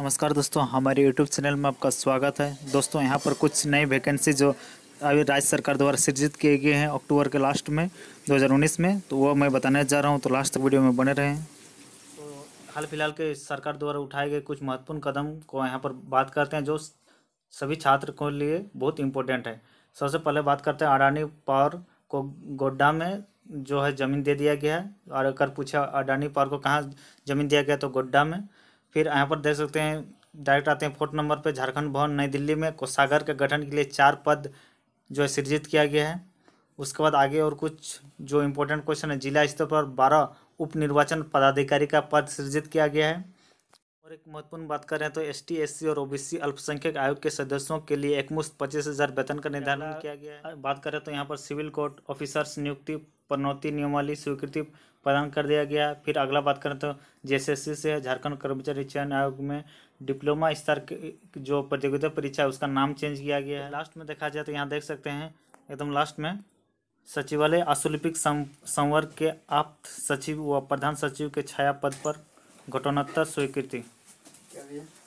नमस्कार दोस्तों हमारे यूट्यूब चैनल में आपका स्वागत है दोस्तों यहाँ पर कुछ नए वैकेंसी जो अभी राज्य सरकार द्वारा सृजित किए गए हैं अक्टूबर के लास्ट में 2019 में तो वो मैं बताने जा रहा हूँ तो लास्ट तक वीडियो में बने रहें तो हाल फिलहाल के सरकार द्वारा उठाए गए कुछ महत्वपूर्ण कदम को यहाँ पर बात करते हैं जो सभी छात्र को लिए बहुत इम्पोर्टेंट है सबसे पहले बात करते हैं अडानी पावर को गोड्डा में जो है ज़मीन दे दिया गया है और अगर पूछा अडानी पावर को कहाँ ज़मीन दिया गया तो गोड्डा में फिर यहाँ पर देख सकते हैं डायरेक्ट आते हैं फोर्थ नंबर पर झारखंड भवन नई दिल्ली में कोषागर के गठन के लिए चार पद जो है सृजित किया गया है उसके बाद आगे और कुछ जो इम्पोर्टेंट क्वेश्चन है जिला स्तर पर बारह उप निर्वाचन पदाधिकारी का पद सृजित किया गया है और एक महत्वपूर्ण बात करें तो एस टी एस सी और ओबीसी अल्पसंख्यक आयोग के सदस्यों के लिए एकमुश्त पच्चीस हज़ार वेतन का निर्धारण किया गया है बात करें तो यहाँ पर सिविल कोर्ट ऑफिसर्स नियुक्ति पनौती नियमावली स्वीकृति प्रदान कर दिया गया फिर अगला बात करें तो जेएसएससी से झारखंड कर्मचारी चयन आयोग में डिप्लोमा स्तर जो प्रतियोगिता परीक्षा है उसका नाम चेंज किया गया है लास्ट में देखा जाए तो यहाँ देख सकते हैं एकदम लास्ट में सचिवालय आशुलिपिक संवर्ग के आप सचिव व प्रधान सचिव के छाया पद पर घटोनोत्तर स्वीकृति Italian.